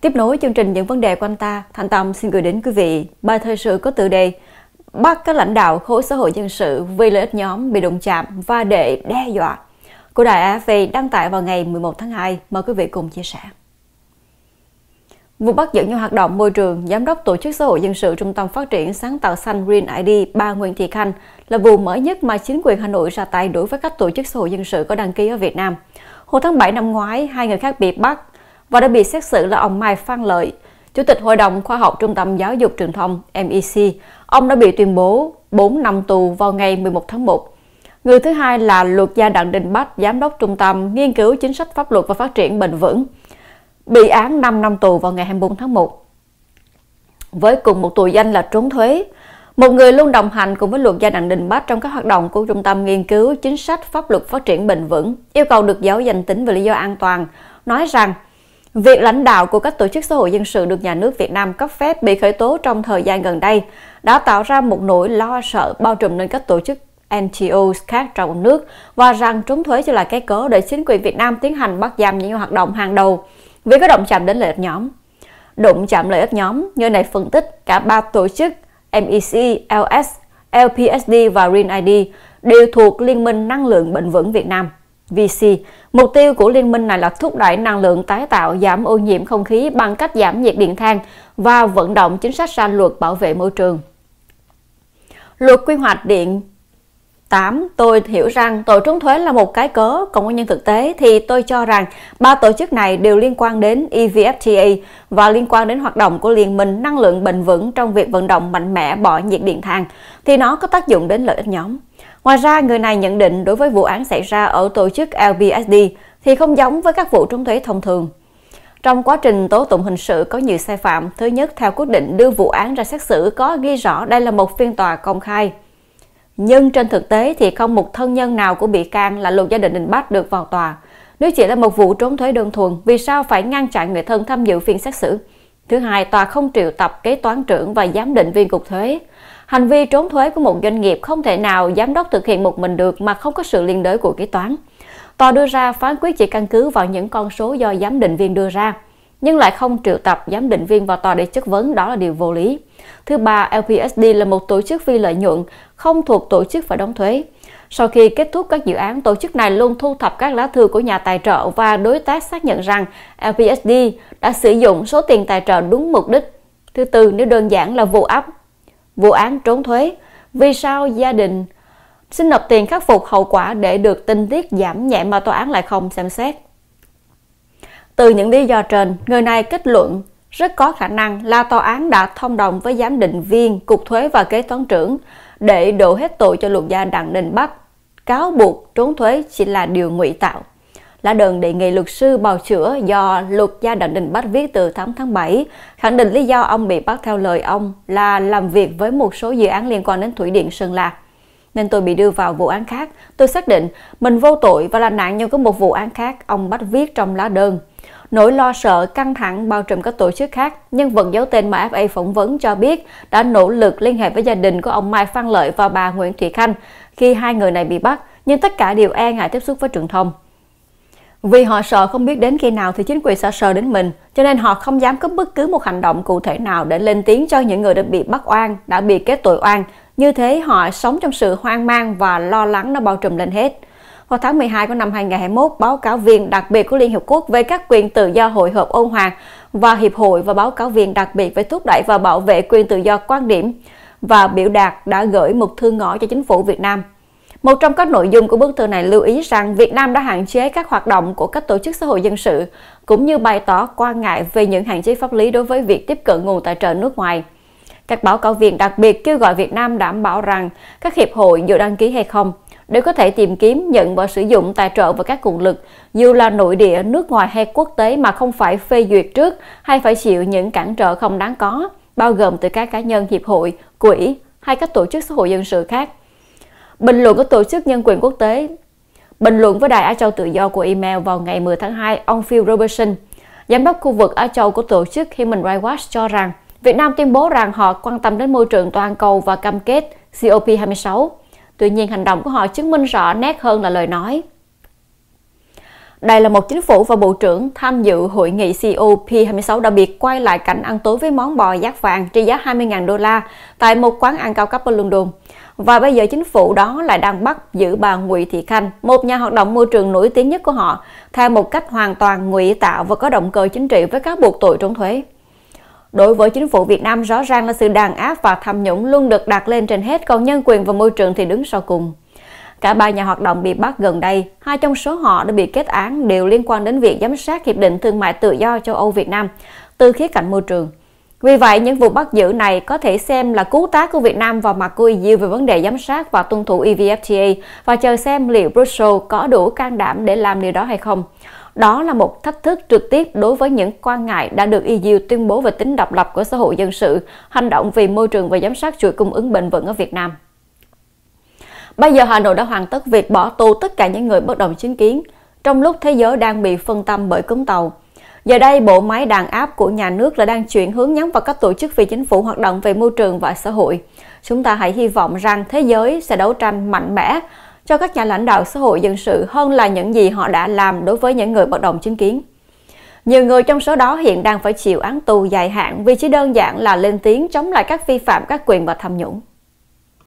Tiếp nối chương trình những vấn đề quanh ta, Thành Tâm xin gửi đến quý vị bài thời sự có tựa đề Bắt các lãnh đạo khối xã hội dân sự vì lợi ích nhóm bị đụng chạm và để đe dọa của đài AFP đăng tải vào ngày 11 tháng 2. Mời quý vị cùng chia sẻ. Vụ bắt giữ nhân hoạt động môi trường, Giám đốc Tổ chức Xã hội Dân sự Trung tâm Phát triển Sáng tạo Xanh Green ID, bà Nguyễn Thị Khanh là vụ mới nhất mà chính quyền Hà Nội ra tay đối với các tổ chức xã hội dân sự có đăng ký ở Việt Nam. Hồi tháng 7 năm ngoái, hai người khác bị bắt và đã bị xét xử là ông Mai Phan Lợi, Chủ tịch Hội đồng Khoa học Trung tâm Giáo dục Truyền thông MEC. Ông đã bị tuyên bố 4 năm tù vào ngày 11 tháng 1. Người thứ hai là luật gia Đặng Đình Bách, Giám đốc Trung tâm Nghiên cứu Chính sách Pháp luật và Phát triển Bền vững, bị án 5 năm tù vào ngày 24 tháng 1. Với cùng một tội danh là trốn thuế, một người luôn đồng hành cùng với luật gia Đặng Đình Bách trong các hoạt động của Trung tâm Nghiên cứu Chính sách Pháp luật Phát triển Bền vững, yêu cầu được giấu danh tính vì lý do an toàn, nói rằng – Việc lãnh đạo của các tổ chức xã hội dân sự được nhà nước Việt Nam cấp phép bị khởi tố trong thời gian gần đây đã tạo ra một nỗi lo sợ bao trùm lên các tổ chức NGOs khác trong nước và rằng trốn thuế chỉ là cái cớ để chính quyền Việt Nam tiến hành bắt giam những hoạt động hàng đầu vì có động chạm đến lợi ích nhóm. Động chạm lợi ích nhóm, như này phân tích cả ba tổ chức MEC, LS, LPSD và RIN đều thuộc Liên minh Năng lượng Bền vững Việt Nam. VC. Mục tiêu của liên minh này là thúc đẩy năng lượng tái tạo giảm ô nhiễm không khí bằng cách giảm nhiệt điện than và vận động chính sách ra luật bảo vệ môi trường. Luật quy hoạch điện 8. Tôi hiểu rằng tội trốn thuế là một cái cớ, còn nguyên nhân thực tế thì tôi cho rằng ba tổ chức này đều liên quan đến EVFTA và liên quan đến hoạt động của Liên minh Năng lượng Bền vững trong việc vận động mạnh mẽ bỏ nhiệt điện than, thì nó có tác dụng đến lợi ích nhóm. Ngoài ra, người này nhận định đối với vụ án xảy ra ở tổ chức LBSD thì không giống với các vụ trốn thuế thông thường. Trong quá trình tố tụng hình sự có nhiều sai phạm, thứ nhất theo quyết định đưa vụ án ra xét xử có ghi rõ đây là một phiên tòa công khai. Nhưng trên thực tế thì không một thân nhân nào của bị can là luật gia đình Đình bắt được vào tòa. Nếu chỉ là một vụ trốn thuế đơn thuần, vì sao phải ngăn chặn người thân tham dự phiên xét xử? Thứ hai, tòa không triệu tập kế toán trưởng và giám định viên cục thuế. Hành vi trốn thuế của một doanh nghiệp không thể nào giám đốc thực hiện một mình được mà không có sự liên đới của kế toán. Tòa đưa ra phán quyết chỉ căn cứ vào những con số do giám định viên đưa ra, nhưng lại không triệu tập giám định viên vào tòa để chất vấn đó là điều vô lý. Thứ ba, LPSD là một tổ chức phi lợi nhuận, không thuộc tổ chức phải đóng thuế. Sau khi kết thúc các dự án, tổ chức này luôn thu thập các lá thư của nhà tài trợ và đối tác xác nhận rằng LPSD đã sử dụng số tiền tài trợ đúng mục đích. Thứ tư, nếu đơn giản là vụ áp vụ án trốn thuế, vì sao gia đình xin nộp tiền khắc phục hậu quả để được tinh tiết giảm nhẹ mà tòa án lại không xem xét. Từ những lý do trên, người này kết luận rất có khả năng là tòa án đã thông đồng với giám định viên, cục thuế và kế toán trưởng để đổ hết tội cho luật gia Đặng Đình Bách. Cáo buộc trốn thuế chỉ là điều ngụy tạo là đơn đề nghị luật sư bào chữa do luật gia Đặng Đình Bách viết từ tháng tháng 7, khẳng định lý do ông bị bắt theo lời ông là làm việc với một số dự án liên quan đến Thủy điện Sơn La. Nên tôi bị đưa vào vụ án khác, tôi xác định mình vô tội và là nạn nhân của một vụ án khác, ông Bách viết trong lá đơn. Nỗi lo sợ, căng thẳng bao trùm các tổ chức khác, nhân vật giấu tên mà FA phỏng vấn cho biết đã nỗ lực liên hệ với gia đình của ông Mai Phan Lợi và bà Nguyễn Thị Khanh khi hai người này bị bắt, nhưng tất cả đều e ngại tiếp xúc với truyền thông. Vì họ sợ không biết đến khi nào thì chính quyền sẽ sờ đến mình, cho nên họ không dám có bất cứ một hành động cụ thể nào để lên tiếng cho những người đã bị bắt oan, đã bị kết tội oan. Như thế họ sống trong sự hoang mang và lo lắng nó bao trùm lên hết. Vào tháng 12 của năm 2021, báo cáo viên đặc biệt của Liên Hiệp Quốc về các quyền tự do hội hợp ôn hòa và Hiệp hội và báo cáo viên đặc biệt về thúc đẩy và bảo vệ quyền tự do quan điểm và biểu đạt đã gửi một thư ngõ cho chính phủ Việt Nam. Một trong các nội dung của bức thư này lưu ý rằng Việt Nam đã hạn chế các hoạt động của các tổ chức xã hội dân sự, cũng như bày tỏ quan ngại về những hạn chế pháp lý đối với việc tiếp cận nguồn tài trợ nước ngoài. Các báo cáo viên đặc biệt kêu gọi Việt Nam đảm bảo rằng các hiệp hội dù đăng ký hay không đều có thể tìm kiếm, nhận và sử dụng tài trợ và các nguồn lực, dù là nội địa, nước ngoài hay quốc tế mà không phải phê duyệt trước hay phải chịu những cản trở không đáng có, bao gồm từ các cá nhân, hiệp hội, quỹ hay các tổ chức xã hội dân sự khác. Bình luận của Tổ chức Nhân quyền Quốc tế Bình luận với Đài Á Châu Tự do của email vào ngày 10 tháng 2, ông Phil Robertson, giám đốc khu vực Á Châu của tổ chức Human Rights Watch cho rằng Việt Nam tuyên bố rằng họ quan tâm đến môi trường toàn cầu và cam kết COP26. Tuy nhiên, hành động của họ chứng minh rõ nét hơn là lời nói. Đây là một chính phủ và bộ trưởng tham dự hội nghị COP26 đặc biệt quay lại cảnh ăn tối với món bò giác vàng trị giá 20.000 đô la tại một quán ăn cao cấp ở London và bây giờ chính phủ đó lại đang bắt giữ bà Nguyễn Thị Khanh, một nhà hoạt động môi trường nổi tiếng nhất của họ, theo một cách hoàn toàn ngụy tạo và có động cơ chính trị với các buộc tội trốn thuế. Đối với chính phủ Việt Nam rõ ràng là sự đàn áp và tham nhũng luôn được đặt lên trên hết, còn nhân quyền và môi trường thì đứng sau cùng. Cả ba nhà hoạt động bị bắt gần đây, hai trong số họ đã bị kết án đều liên quan đến việc giám sát Hiệp định Thương mại Tự do châu Âu Việt Nam từ khía cạnh môi trường. Vì vậy, những vụ bắt giữ này có thể xem là cú tá của Việt Nam vào mặt của EU về vấn đề giám sát và tuân thủ EVFTA và chờ xem liệu Brussels có đủ can đảm để làm điều đó hay không. Đó là một thách thức trực tiếp đối với những quan ngại đã được EU tuyên bố về tính độc lập của xã hội dân sự, hành động vì môi trường và giám sát chuỗi cung ứng bền vững ở Việt Nam. Bây giờ Hà Nội đã hoàn tất việc bỏ tù tất cả những người bất đồng chính kiến, trong lúc thế giới đang bị phân tâm bởi cứng tàu. Giờ đây, bộ máy đàn áp của nhà nước là đang chuyển hướng nhắm vào các tổ chức phi chính phủ hoạt động về môi trường và xã hội. Chúng ta hãy hy vọng rằng thế giới sẽ đấu tranh mạnh mẽ cho các nhà lãnh đạo xã hội dân sự hơn là những gì họ đã làm đối với những người bất đồng chính kiến. Nhiều người trong số đó hiện đang phải chịu án tù dài hạn vì chỉ đơn giản là lên tiếng chống lại các vi phạm các quyền và tham nhũng.